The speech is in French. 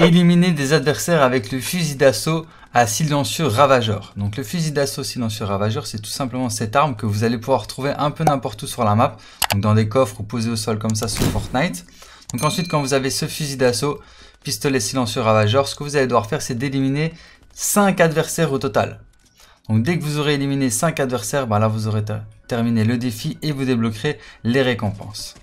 éliminer des adversaires avec le fusil d'assaut à silencieux ravageur. Donc le fusil d'assaut silencieux ravageur, c'est tout simplement cette arme que vous allez pouvoir trouver un peu n'importe où sur la map, donc dans des coffres ou posés au sol comme ça sur Fortnite. Donc ensuite, quand vous avez ce fusil d'assaut, pistolet silencieux ravageur, ce que vous allez devoir faire, c'est d'éliminer 5 adversaires au total. Donc dès que vous aurez éliminé 5 adversaires, ben là vous aurez terminé le défi et vous débloquerez les récompenses.